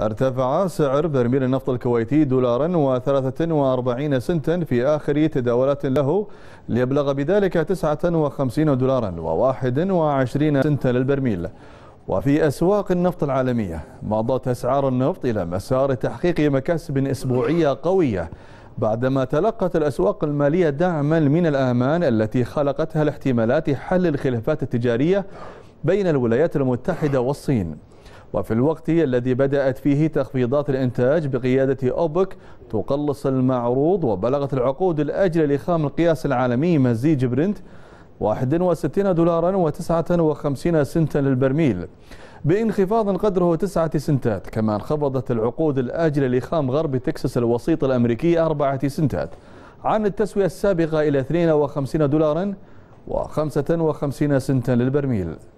ارتفع سعر برميل النفط الكويتي دولارا و43 سنتا في آخر تداولات له ليبلغ بذلك 59 دولارا و21 سنتا للبرميل وفي أسواق النفط العالمية مضت أسعار النفط إلى مسار تحقيق مكاسب أسبوعية قوية بعدما تلقت الأسواق المالية دعما من الآمان التي خلقتها الاحتمالات حل الخلافات التجارية بين الولايات المتحدة والصين وفي الوقت الذي بدأت فيه تخفيضات الإنتاج بقيادة أوبك تقلص المعروض وبلغت العقود الأجلة لخام القياس العالمي مزيج برنت 61 دولارا و59 سنتا للبرميل بانخفاض قدره 9 سنتات كما انخفضت العقود الآجلة لخام غرب تكساس الوسيط الأمريكي 4 سنتات عن التسوية السابقة إلى 52 دولارا و55 سنتا للبرميل